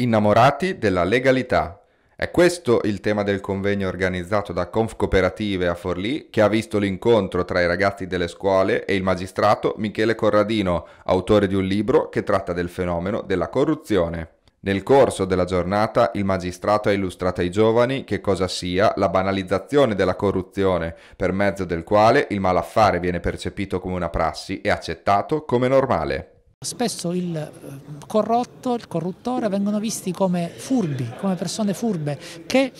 Innamorati della legalità. È questo il tema del convegno organizzato da Conf Cooperative a Forlì, che ha visto l'incontro tra i ragazzi delle scuole e il magistrato Michele Corradino, autore di un libro che tratta del fenomeno della corruzione. Nel corso della giornata il magistrato ha illustrato ai giovani che cosa sia la banalizzazione della corruzione, per mezzo del quale il malaffare viene percepito come una prassi e accettato come normale. Spesso il eh, corrotto, il corruttore vengono visti come furbi, come persone furbe che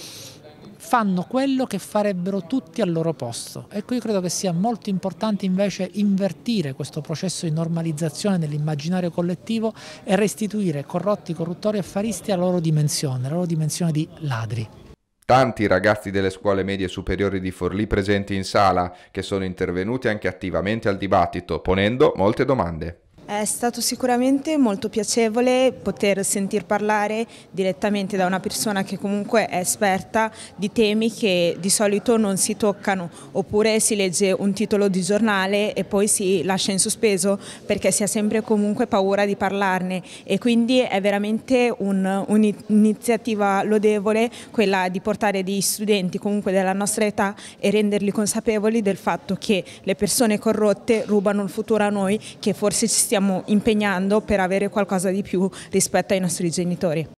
fanno quello che farebbero tutti al loro posto. Ecco, io credo che sia molto importante invece invertire questo processo di normalizzazione nell'immaginario collettivo e restituire corrotti, corruttori e affaristi alla loro dimensione, alla loro dimensione di ladri. Tanti ragazzi delle scuole medie superiori di Forlì presenti in sala, che sono intervenuti anche attivamente al dibattito, ponendo molte domande. È stato sicuramente molto piacevole poter sentir parlare direttamente da una persona che comunque è esperta di temi che di solito non si toccano oppure si legge un titolo di giornale e poi si lascia in sospeso perché si ha sempre comunque paura di parlarne e quindi è veramente un'iniziativa un lodevole quella di portare degli studenti comunque della nostra età e renderli consapevoli del fatto che le persone corrotte rubano il futuro a noi che forse ci stiamo stiamo impegnando per avere qualcosa di più rispetto ai nostri genitori.